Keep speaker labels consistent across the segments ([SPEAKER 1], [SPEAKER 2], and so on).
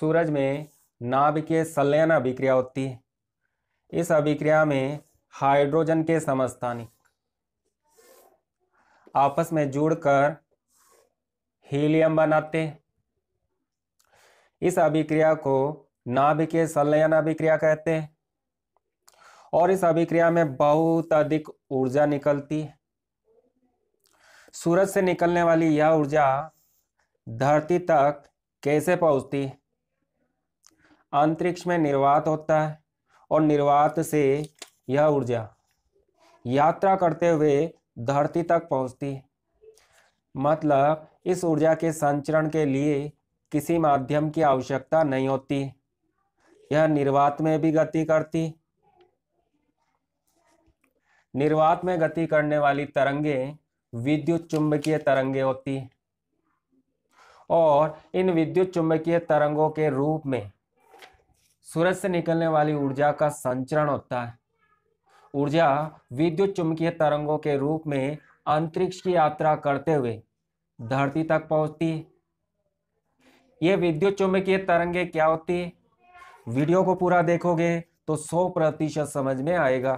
[SPEAKER 1] सूरज में नाभिकीय संलयन अभिक्रिया होती है इस अभिक्रिया में हाइड्रोजन के समस्थानिक आपस में जुड़कर हीलियम बनाते इस अभिक्रिया को नाभिकीय संलयन अभिक्रिया कहते हैं और इस अभिक्रिया में बहुत अधिक ऊर्जा निकलती है सूरज से निकलने वाली यह ऊर्जा धरती तक कैसे पहुंचती है अंतरिक्ष में निर्वात होता है और निर्वात से यह ऊर्जा यात्रा करते हुए धरती तक पहुंचती है मतलब इस ऊर्जा के संचरण के लिए किसी माध्यम की आवश्यकता नहीं होती यह निर्वात में भी गति करती निर्वात में गति करने वाली तरंगे विद्युत चुंबकीय तरंगे होती और इन विद्युत चुंबकीय तरंगों के रूप में सूरज से निकलने वाली ऊर्जा का संचरण होता है ऊर्जा विद्युत चुंबकीय तरंगों के रूप में अंतरिक्ष की यात्रा करते हुए धरती तक पहुंचती है ये विद्युत चुंबकीय तरंगे क्या होती है वीडियो को पूरा देखोगे तो 100 प्रतिशत समझ में आएगा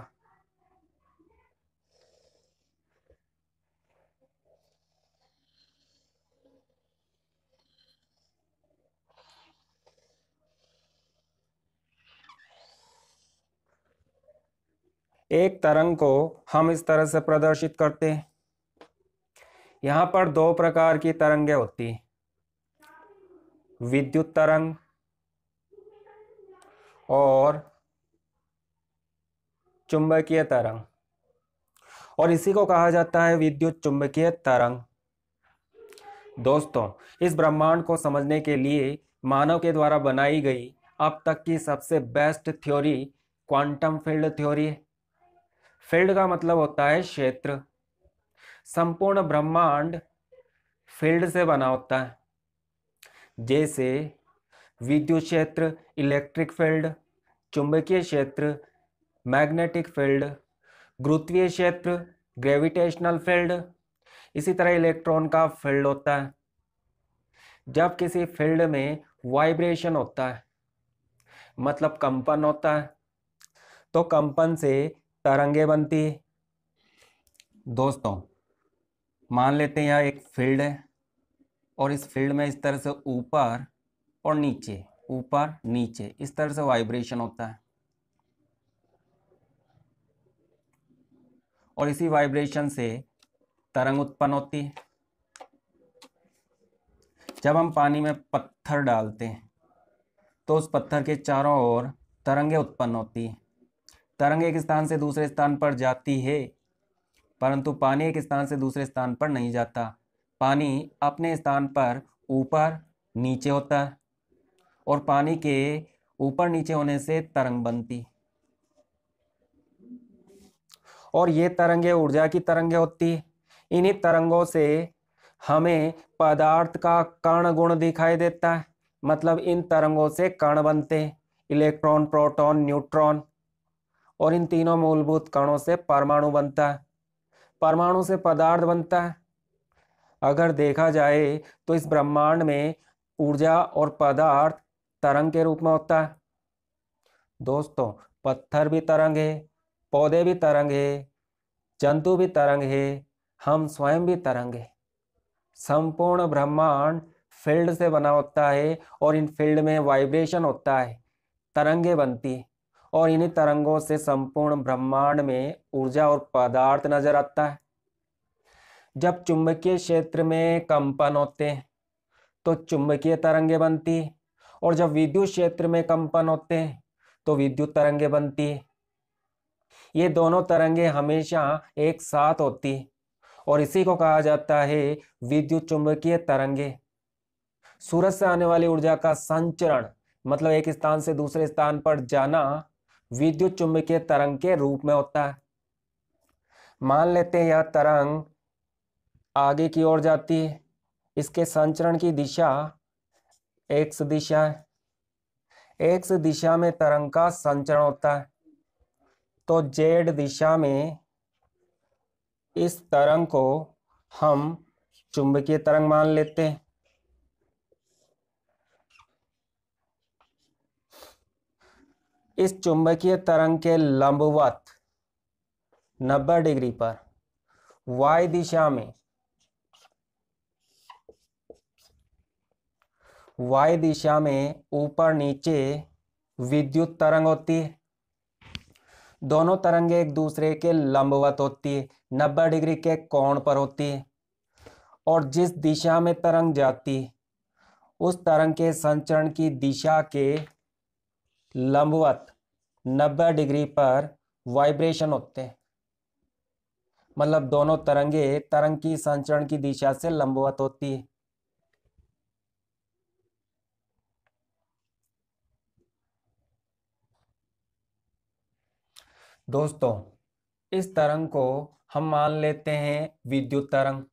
[SPEAKER 1] एक तरंग को हम इस तरह से प्रदर्शित करते हैं यहां पर दो प्रकार की तरंगें होती हैं विद्युत तरंग और चुंबकीय तरंग और इसी को कहा जाता है विद्युत चुंबकीय तरंग दोस्तों इस ब्रह्मांड को समझने के लिए मानव के द्वारा बनाई गई अब तक की सबसे best theory quantum field theory है फील्ड का मतलब होता है क्षेत्र संपूर्ण ब्रह्मांड फील्ड से बना होता है जैसे विद्युत क्षेत्र इलेक्ट्रिक फील्ड चुंबकीय क्षेत्र मैग्नेटिक फील्ड गुरुत्वीय क्षेत्र ग्रेविटेशनल फील्ड इसी तरह इलेक्ट्रॉन का फील्ड होता है जब किसी फील्ड में वाइब्रेशन होता है मतलब कंपन होता है तो कंपन से तरंगे बनती है दोस्तों मान लेते हैं यहाँ एक फील्ड है और इस फील्ड में इस तरह से ऊपर और नीचे ऊपर नीचे इस तरह से वाइब्रेशन होता है और इसी वाइब्रेशन से तरंग उत्पन्न होती है जब हम पानी में पत्थर डालते हैं तो उस पत्थर के चारों ओर तरंगे उत्पन्न होती हैं तरंग एक स्थान से दूसरे स्थान पर जाती है परंतु पानी एक स्थान से दूसरे स्थान पर नहीं जाता पानी अपने स्थान पर ऊपर नीचे होता है और पानी के ऊपर नीचे होने से तरंग बनती और ये तरंगे ऊर्जा की तरंगे होती है इन्हीं तरंगों से हमें पदार्थ का कर्ण गुण दिखाई देता है मतलब इन तरंगों से कर्ण बनते हैं इलेक्ट्रॉन प्रोटॉन न्यूट्रॉन और इन तीनों मूलभूत कणों से परमाणु बनता है परमाणु से पदार्थ बनता है अगर देखा जाए तो इस ब्रह्मांड में ऊर्जा और पदार्थ तरंग के रूप में होता है दोस्तों पत्थर भी तरंग है पौधे भी तरंग है जंतु भी तरंग है हम स्वयं भी तरंग है संपूर्ण ब्रह्मांड फील्ड से बना होता है और इन फील्ड में वाइब्रेशन होता है तरंगे बनती है और इन्हीं तरंगों से संपूर्ण ब्रह्मांड में ऊर्जा और पदार्थ नजर आता है जब चुंबकीय क्षेत्र में कंपन होते हैं तो चुंबकीय तरंगे बनती है और जब विद्युत क्षेत्र में कंपन होते हैं तो विद्युत तरंगे बनती है ये दोनों तरंगे हमेशा एक साथ होती है और इसी को कहा जाता है विद्युत चुंबकीय तरंगे सूरज से आने वाली ऊर्जा का संचरण मतलब एक स्थान से दूसरे स्थान पर जाना विद्युत चुंबकीय तरंग के रूप में होता है मान लेते हैं यह तरंग आगे की ओर जाती है इसके संचरण की दिशा एक्स दिशा है एक्स दिशा में तरंग का संचरण होता है तो जेड दिशा में इस तरंग को हम चुंबकीय तरंग मान लेते हैं इस चुंबकीय तरंग के लंबवत 90 डिग्री पर वाई दिशा में वाई दिशा में ऊपर नीचे विद्युत तरंग होती है दोनों तरंगें एक दूसरे के लंबवत होती है नब्बे डिग्री के कोण पर होती है और जिस दिशा में तरंग जाती उस तरंग के संचरण की दिशा के लंबवत 90 डिग्री पर वाइब्रेशन होते हैं मतलब दोनों तरंगे तरंग की संचरण की दिशा से लंबवत होती है दोस्तों इस तरंग को हम मान लेते हैं विद्युत तरंग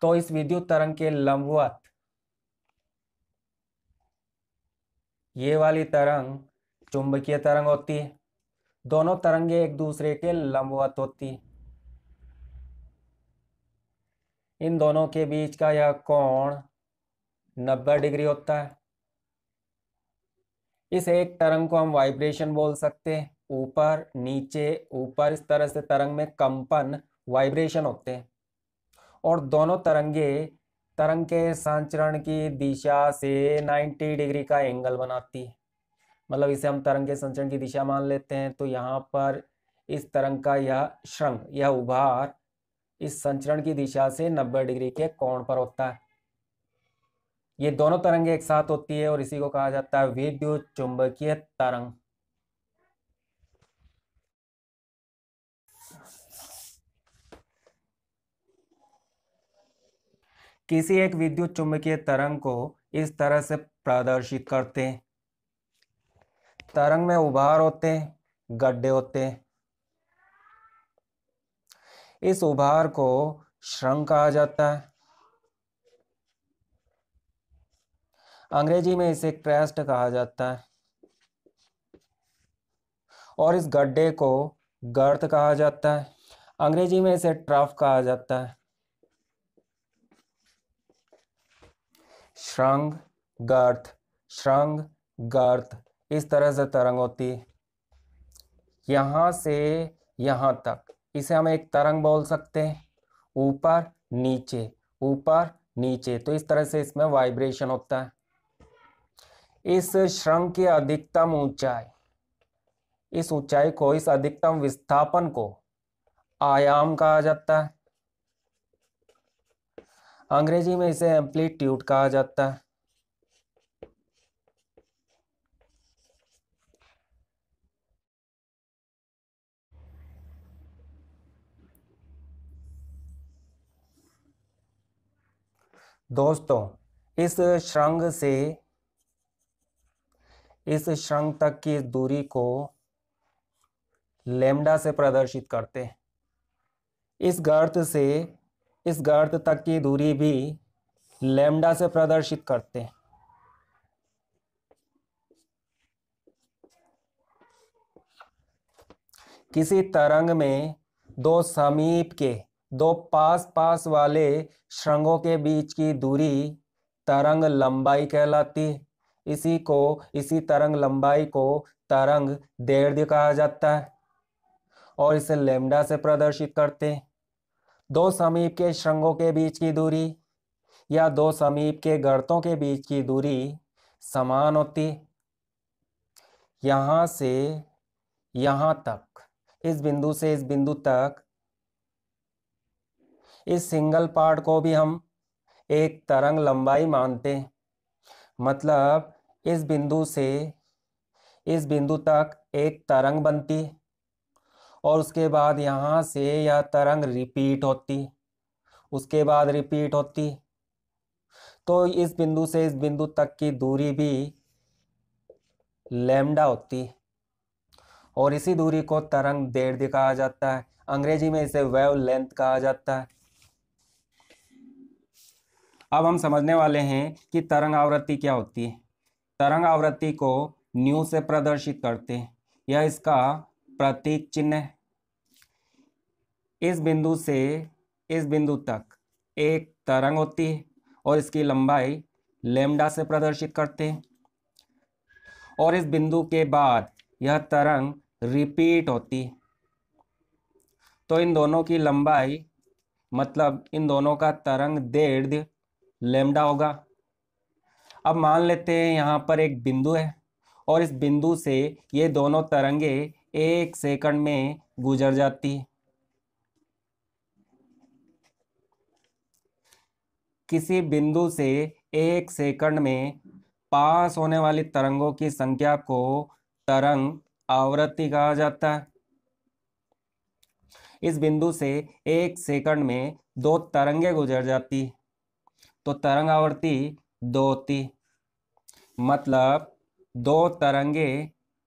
[SPEAKER 1] तो इस विद्युत तरंग के लंबवत ये वाली तरंग चुंबकीय तरंग होती है दोनों तरंगे एक दूसरे के लंबवत होती है इन दोनों के बीच का यह कोण 90 डिग्री होता है इस एक तरंग को हम वाइब्रेशन बोल सकते हैं ऊपर नीचे ऊपर इस तरह से तरंग में कंपन वाइब्रेशन होते हैं और दोनों तरंगे तरंग के संचरण की दिशा से 90 डिग्री का एंगल बनाती है मतलब इसे हम तरंग के संचरण की दिशा मान लेते हैं तो यहाँ पर इस तरंग का यह श्रंग यह उभार इस संचरण की दिशा से 90 डिग्री के कोण पर होता है ये दोनों तरंगें एक साथ होती है और इसी को कहा जाता है विद्युत चुंबकीय तरंग किसी एक विद्युत चुंबकीय तरंग को इस तरह से प्रदर्शित करते हैं तरंग में उभार होते हैं गड्ढे होते हैं इस उभार को श्रंग कहा जाता है अंग्रेजी में इसे क्रेस्ट कहा जाता है और इस गड्ढे को गर्त कहा जाता है अंग्रेजी में इसे ट्रफ कहा जाता है श्रंग गर्थ श्रंग गर्थ इस तरह से तरंग होती है यहाँ से यहाँ तक इसे हम एक तरंग बोल सकते हैं ऊपर नीचे ऊपर नीचे तो इस तरह से इसमें वाइब्रेशन होता है इस श्रंग की अधिकतम ऊंचाई इस ऊंचाई को इस अधिकतम विस्थापन को आयाम कहा जाता है अंग्रेजी में इसे एम्पलीट्यूड कहा जाता है दोस्तों इस श्रृंग से इस श्रृंग तक की दूरी को लेमडा से प्रदर्शित करते हैं इस गर्त से इस गर्त तक की दूरी भी लेमडा से प्रदर्शित करते हैं किसी तरंग में दो समीप के दो पास पास वाले श्रृंगों के बीच की दूरी तरंग लंबाई कहलाती है इसी को इसी तरंग लंबाई को तरंग दैर्ध्य कहा जाता है और इसे लेमडा से प्रदर्शित करते हैं दो समीप के श्रृंगों के बीच की दूरी या दो समीप के गर्तों के बीच की दूरी समान होती यहाँ से यहाँ तक इस बिंदु से इस बिंदु तक इस सिंगल पार्ट को भी हम एक तरंग लंबाई मानते हैं मतलब इस बिंदु से इस बिंदु तक एक तरंग बनती है और उसके बाद यहाँ से यह तरंग रिपीट होती उसके बाद रिपीट होती तो इस बिंदु से इस बिंदु तक की दूरी भी लेमडा होती और इसी दूरी को तरंग देर कहा जाता है अंग्रेजी में इसे वेव लेंथ कहा जाता है अब हम समझने वाले हैं कि तरंग आवृत्ति क्या होती है तरंग आवृत्ति को न्यू से प्रदर्शित करते हैं यह इसका प्रतीक चिन्ह है इस बिंदु से इस बिंदु तक एक तरंग होती है और इसकी लंबाई लेमडा से प्रदर्शित करते हैं और इस बिंदु के बाद यह तरंग रिपीट होती है तो इन दोनों की लंबाई मतलब इन दोनों का तरंग डेढ़ लेमडा होगा अब मान लेते हैं यहाँ पर एक बिंदु है और इस बिंदु से ये दोनों तरंगे एक सेकंड में गुजर जाती है किसी बिंदु से एक सेकंड में पास होने वाली तरंगों की संख्या को तरंग आवृत्ति कहा जाता है इस बिंदु से एक सेकंड में दो तरंगे गुजर जाती तो तरंग आवृत्ति दो होती मतलब दो तरंगे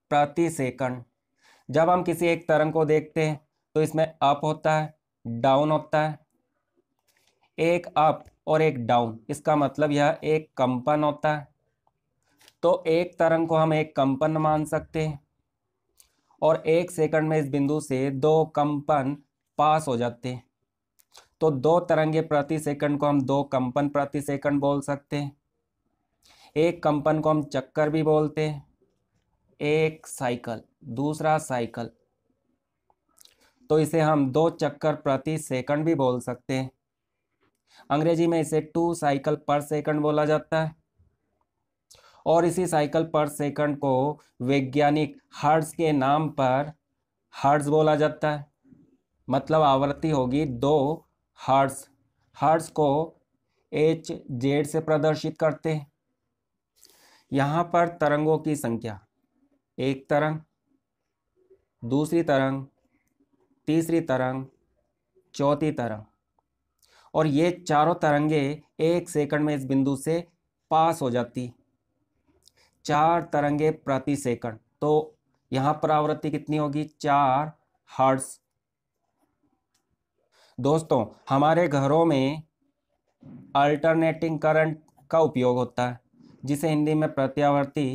[SPEAKER 1] प्रति सेकंड जब हम किसी एक तरंग को देखते हैं तो इसमें अप होता है डाउन होता है एक अप और एक डाउन इसका मतलब यह एक कंपन होता है तो एक तरंग को हम एक कंपन मान सकते हैं और एक सेकंड में इस बिंदु से दो कंपन पास हो जाते हैं तो दो तरंगे प्रति सेकंड को हम दो कंपन प्रति सेकंड बोल सकते हैं एक कंपन को हम चक्कर भी बोलते हैं एक साइकिल दूसरा साइकिल तो इसे हम दो चक्कर प्रति सेकंड भी बोल सकते हैं अंग्रेजी में इसे टू साइकिल पर सेकंड बोला जाता है और इसी साइकिल पर सेकंड को वैज्ञानिक हर्ड्स के नाम पर हर्ड्स बोला जाता है मतलब आवृत्ति होगी दो हर्ड्स हर्ड्स को एच जेड से प्रदर्शित करते हैं यहाँ पर तरंगों की संख्या एक तरंग दूसरी तरंग तीसरी तरंग चौथी तरंग और ये चारों तरंगे एक सेकंड में इस बिंदु से पास हो जाती चार तरंगे प्रति सेकंड तो यहाँ पर आवृत्ति कितनी होगी चार हर्ट्स दोस्तों हमारे घरों में अल्टरनेटिंग करंट का उपयोग होता है जिसे हिंदी में प्रत्यावर्ती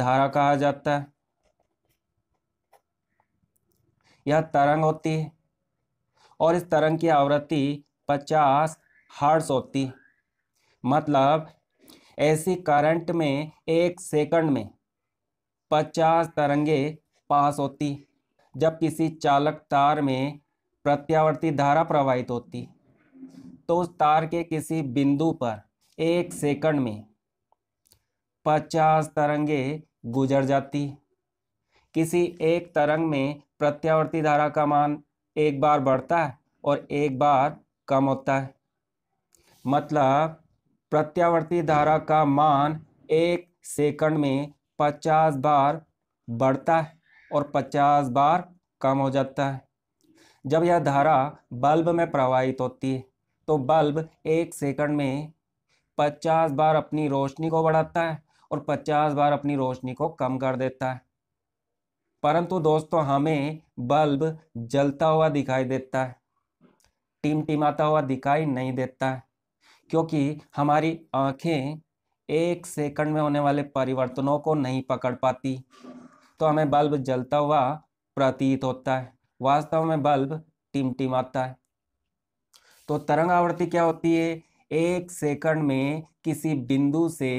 [SPEAKER 1] धारा कहा जाता है यह तरंग होती है और इस तरंग की आवृत्ति 50 हर्ट्ज होती मतलब ऐसी करंट में एक सेकंड में 50 तरंगे पास होती जब किसी चालक तार में प्रत्यावर्ती धारा प्रवाहित होती तो उस तार के किसी बिंदु पर एक सेकंड में पचास तरंगे गुजर जाती किसी एक तरंग में प्रत्यावर्ती धारा का मान एक बार बढ़ता है और एक बार कम होता है मतलब प्रत्यावर्ती धारा का मान एक सेकंड में पचास बार बढ़ता है और पचास बार कम हो जाता है जब यह धारा बल्ब में प्रवाहित होती है तो बल्ब एक सेकंड में पचास बार अपनी रोशनी को बढ़ाता है और पचास बार अपनी रोशनी को कम कर देता है परंतु दोस्तों हमें बल्ब जलता हुआ दिखाई देता है टीम हुआ दिखाई नहीं देता है क्योंकि हमारी आंखें एक सेकंड में होने वाले परिवर्तनों को नहीं पकड़ पाती तो हमें बल्ब जलता हुआ प्रतीत होता है वास्तव में बल्ब टिमटिमाता है तो तरंग आवृत्ति क्या होती है एक सेकंड में किसी बिंदु से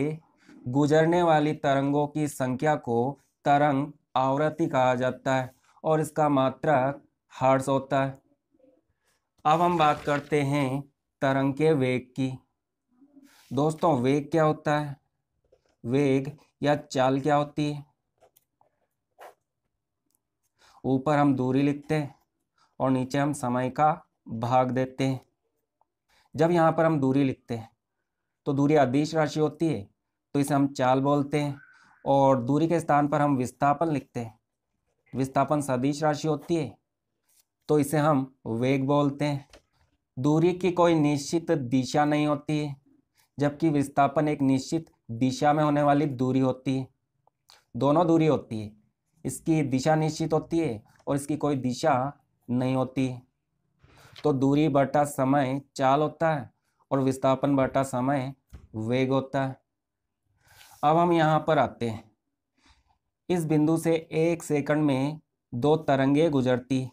[SPEAKER 1] गुजरने वाली तरंगों की संख्या को तरंग आवृत्ति कहा जाता है और इसका मात्रा हर्ष होता है अब हम बात करते हैं तरंग के वेग की दोस्तों वेग क्या होता है वेग या चाल क्या होती है ऊपर हम दूरी लिखते हैं और नीचे हम समय का भाग देते हैं जब यहाँ पर हम दूरी लिखते हैं तो दूरी अदिश राशि होती है तो इसे हम चाल बोलते हैं और दूरी के स्थान पर हम विस्थापन लिखते हैं विस्थापन सदिश राशि होती है तो इसे हम वेग बोलते हैं दूरी की कोई निश्चित दिशा नहीं होती है जबकि विस्थापन एक निश्चित दिशा में होने वाली दूरी होती है दोनों दूरी होती है इसकी दिशा निश्चित होती है और इसकी कोई दिशा नहीं होती तो दूरी बटा समय चाल होता है और विस्थापन बटा समय वेग होता है अब हम यहाँ पर आते हैं इस बिंदु से एक सेकंड में दो तरंगे गुजरती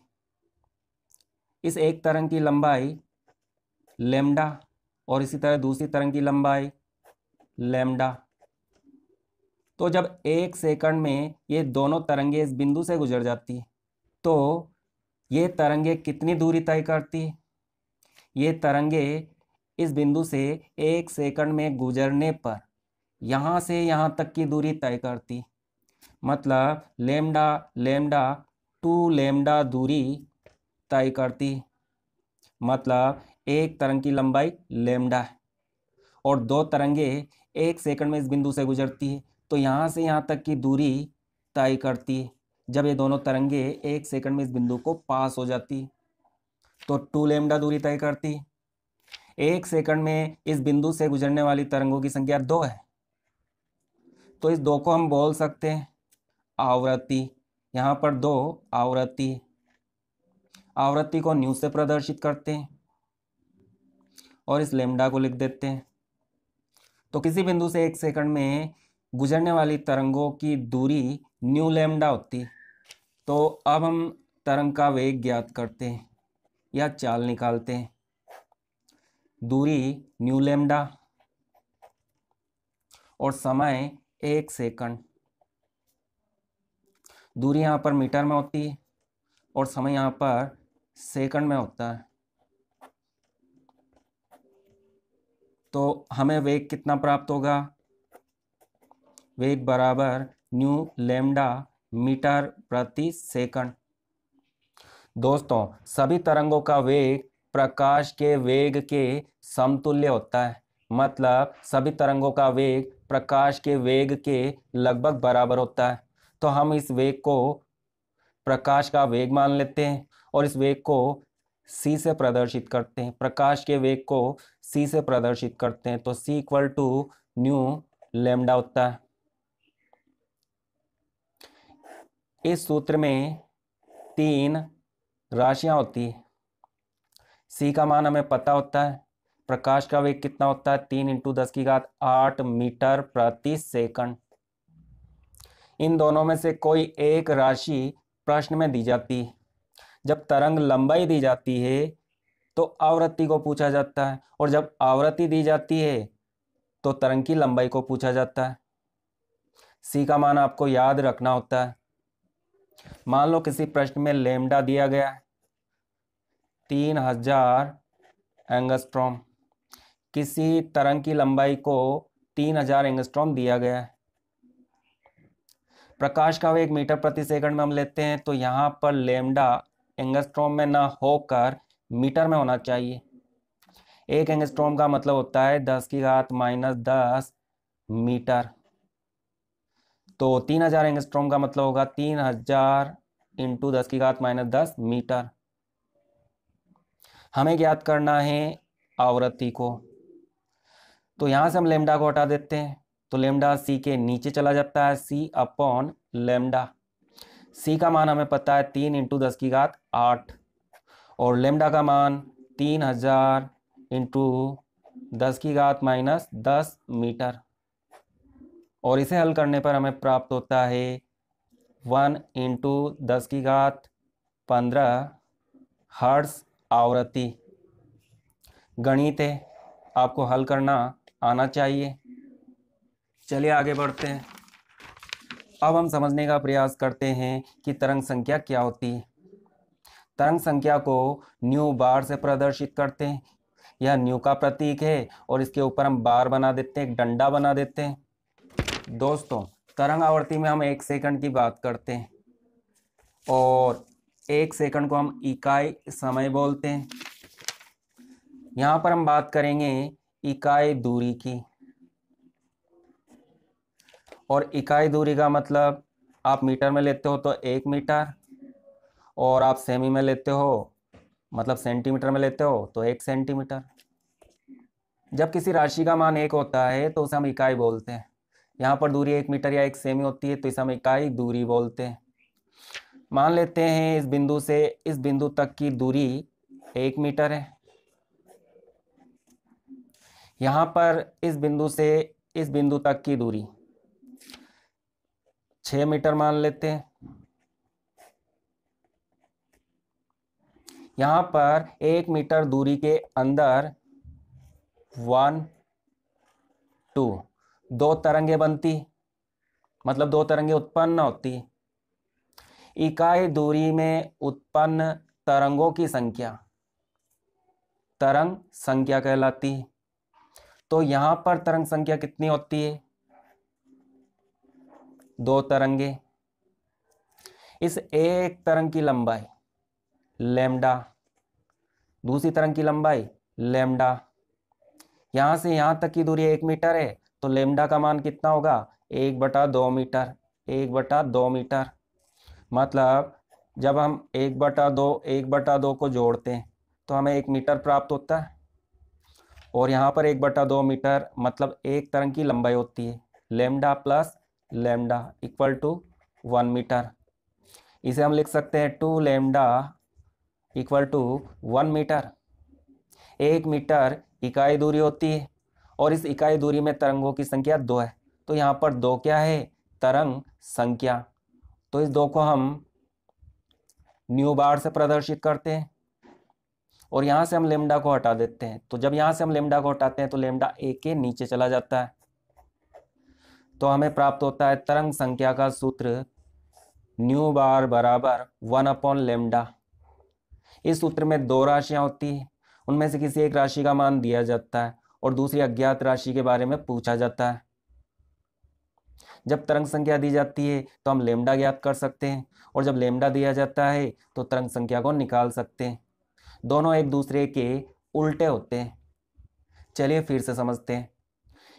[SPEAKER 1] इस एक तरंग की लंबाई लेमडा और इसी तरह दूसरी तरंग की लंबाई लेमडा तो जब एक सेकंड में ये दोनों तरंगे इस बिंदु से गुजर जाती तो ये तरंगे कितनी दूरी तय करती ये तरंगे इस बिंदु से एक सेकंड में गुजरने पर यहाँ से यहाँ तक की दूरी तय करती मतलब लेमडा लेमडा टू लेमडा दूरी तय करती मतलब एक तरंग की लंबाई लेमडा है और दो तरंगे एक सेकंड में इस बिंदु से गुजरती है तो यहाँ से यहाँ तक की दूरी तय करती है जब ये दोनों तरंगे एक सेकंड में इस बिंदु को पास हो जाती तो टू लेमडा दूरी तय करती एक सेकंड में इस बिंदु से गुजरने वाली तरंगों की संख्या दो है तो इस दो को हम बोल सकते हैं आवृत्ति यहाँ पर दो आवृत्ति आवृत्ति को न्यू से प्रदर्शित करते हैं और इस लेमडा को लिख देते हैं तो किसी बिंदु से एक सेकंड में गुजरने वाली तरंगों की दूरी न्यू लेमडा होती तो अब हम तरंग का वेग ज्ञात करते हैं या चाल निकालते हैं दूरी न्यू लेमडा और समय एक सेकंड दूरी यहाँ पर मीटर में होती है और समय यहाँ पर सेकंड में होता है तो हमें वेग कितना प्राप्त होगा वेग बराबर न्यू लेमडा मीटर प्रति सेकंड दोस्तों सभी तरंगों का वेग प्रकाश के वेग के समतुल्य होता है मतलब सभी तरंगों का वेग प्रकाश के वेग के लगभग बराबर होता है तो हम इस वेग को प्रकाश का वेग मान लेते हैं और इस वेग को सी से प्रदर्शित करते हैं प्रकाश के वेग को सी से प्रदर्शित करते हैं तो C equal to nu lambda होता है इस सूत्र में तीन राशियां होती है सी का मान हमें पता होता है प्रकाश का वेग कितना होता है तीन इंटू दस की घात आठ मीटर प्रति सेकंड इन दोनों में से कोई एक राशि प्रश्न में दी जाती है जब तरंग लंबाई दी जाती है तो आवृत्ति को पूछा जाता है और जब आवृत्ति दी जाती है तो तरंग की लंबाई को पूछा जाता है सी का मान आपको याद रखना होता है मान लो किसी प्रश्न में लेमडा दिया गया है तीन हजार एंगस्ट्रॉम किसी तरंग की लंबाई को 3000 हजार एंगस्ट्रॉम दिया गया है प्रकाश का वेग मीटर प्रति सेकंड में हम लेते हैं तो यहाँ पर लेमडा एंगस्ट्रोम में ना होकर मीटर में होना चाहिए एक एंगस्ट्रोम का मतलब होता है दस की घात माइनस दस मीटर तो तीन हजार एंगस्ट्रोम का मतलब होगा तीन हजार इंटू दस की घात माइनस दस मीटर हमें ज्ञात करना है आवृत्ति को तो यहां से हम लेमडा को हटा देते हैं तो लेमडा सी के नीचे चला जाता है सी अपॉन लेमडा सी का मान हमें पता है तीन इंटू दस की घात आठ और लेमडा का मान तीन हजार इंटू दस की घात माइनस दस मीटर और इसे हल करने पर हमें प्राप्त होता है वन इंटू दस की घात पंद्रह हर्ष आवृत्ति गणित है आपको हल करना आना चाहिए चलिए आगे बढ़ते हैं अब हम समझने का प्रयास करते हैं कि तरंग संख्या क्या होती है तरंग संख्या को न्यू बार से प्रदर्शित करते हैं यह न्यू का प्रतीक है और इसके ऊपर हम बार बना देते हैं एक डंडा बना देते हैं दोस्तों तरंग आवर्ती में हम एक सेकंड की बात करते हैं और एक सेकंड को हम इकाई समय बोलते हैं यहाँ पर हम बात करेंगे इकाई दूरी की और इकाई दूरी का मतलब आप मीटर में लेते हो तो एक मीटर और आप सेमी में लेते हो मतलब सेंटीमीटर में लेते हो तो एक सेंटीमीटर जब किसी राशि का मान एक होता है तो उसे हम इकाई बोलते हैं यहाँ पर दूरी एक मीटर या एक सेमी होती है तो इसे हम इकाई दूरी बोलते हैं मान लेते हैं इस बिंदु से इस बिंदु तक की दूरी एक मीटर है यहाँ पर इस बिंदु से इस बिंदु तक की दूरी छ मीटर मान लेते हैं यहाँ पर एक मीटर दूरी के अंदर वन टू दो तरंगे बनती मतलब दो तरंगे उत्पन्न होती इकाई दूरी में उत्पन्न तरंगों की संख्या तरंग संख्या कहलाती है तो यहां पर तरंग संख्या कितनी होती है दो तरंगे इस एक तरंग की लंबाई लेमडा दूसरी तरंग की लंबाई लेमडा यहां से यहां तक की दूरी एक मीटर है तो लेमडा का मान कितना होगा एक बटा दो मीटर एक बटा दो मीटर मतलब जब हम एक बटा दो एक बटा दो को जोड़ते हैं तो हमें एक मीटर प्राप्त होता है और यहाँ पर एक बटा दो मीटर मतलब एक तरंग की लंबाई होती है lambda plus lambda equal to one metre इसे हम लिख सकते हैं two lambda equal to one metre एक मीटर इकाई दूरी होती है और इस इकाई दूरी में तरंगों की संख्या दो है तो यहाँ पर दो क्या है तरंग संख्या तो इस दो को हम न्यू बार से प्रदर्शित करते हैं और यहाँ से हम लेमडा को हटा देते हैं तो जब यहाँ से हम लेमडा को हटाते हैं तो लेमडा ए के नीचे चला जाता है तो हमें प्राप्त होता है तरंग संख्या का सूत्र न्यू बार बराबर वन अपॉन लेमडा इस सूत्र में दो राशियां होती है उनमें से किसी एक राशि का मान दिया जाता है और दूसरी अज्ञात राशि के बारे में पूछा जाता है जब तरंग संख्या दी जाती है तो हम लेमडा ज्ञात कर सकते हैं और जब लेमडा दिया जाता है तो तरंग संख्या को निकाल सकते हैं दोनों एक दूसरे के उल्टे होते हैं चलिए फिर से समझते हैं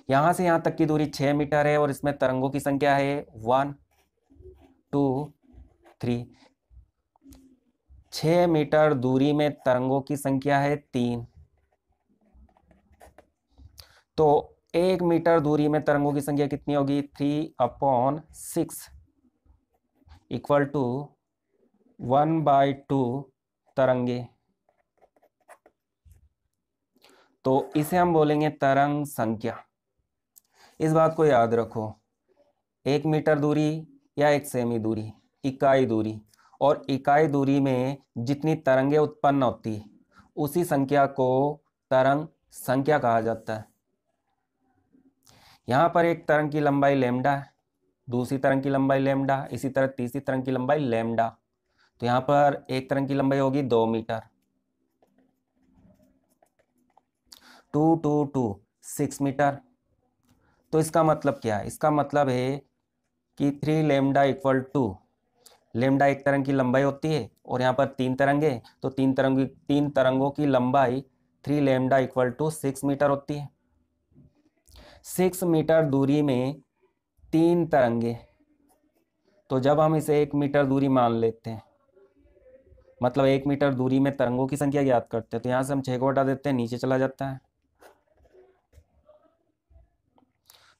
[SPEAKER 1] यहाँ से यहाँ तक की दूरी छः मीटर है और इसमें तरंगों की संख्या है वन टू थ्री छ मीटर दूरी में तरंगों की संख्या है तीन तो एक मीटर दूरी में तरंगों की संख्या कितनी होगी three upon six equal to one by two तरंगे तो इसे हम बोलेंगे तरंग संख्या इस बात को याद रखो एक मीटर दूरी या एक सेमी दूरी इकाई दूरी और इकाई दूरी में जितनी तरंगे उत्पन्न होती उसी संख्या को तरंग संख्या कहा जाता है यहाँ पर एक तरंग की लंबाई लेमडा है दूसरी तरंग की लंबाई लेमडा इसी तरह तीसरी तरंग की लंबाई लेमडा तो यहाँ पर एक तरंग की लंबाई होगी दो metre two two two six metre तो इसका मतलब क्या है इसका मतलब है कि three lambda equal to lambda एक तरंग की लंबाई होती है और यहाँ पर तीन तरंगे तो तीन तरंग तीन तरंगों की लंबाई three lambda equal to six metre होती है सिक्स मीटर दूरी में तीन तरंगे तो जब हम इसे एक मीटर दूरी मान लेते हैं मतलब एक मीटर दूरी में तरंगों की संख्या ज्ञात करते हैं तो यहाँ से हम छः को हटा देते हैं नीचे चला जाता है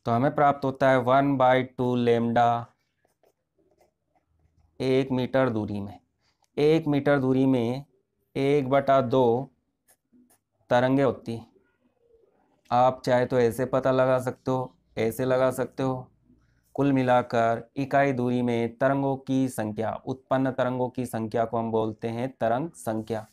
[SPEAKER 1] तो हमें प्राप्त होता है वन बाई टू लेमडा एक मीटर दूरी में एक मीटर दूरी में एक बटा दो तरंगे होती आप चाहे तो ऐसे पता लगा सकते हो ऐसे लगा सकते हो कुल मिलाकर इकाई दूरी में तरंगों की संख्या उत्पन्न तरंगों की संख्या को हम बोलते हैं तरंग संख्या